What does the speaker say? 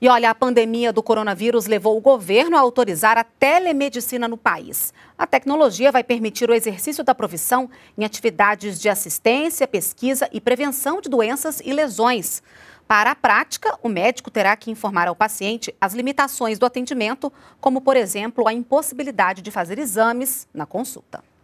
E olha, a pandemia do coronavírus levou o governo a autorizar a telemedicina no país. A tecnologia vai permitir o exercício da profissão em atividades de assistência, pesquisa e prevenção de doenças e lesões. Para a prática, o médico terá que informar ao paciente as limitações do atendimento, como, por exemplo, a impossibilidade de fazer exames na consulta.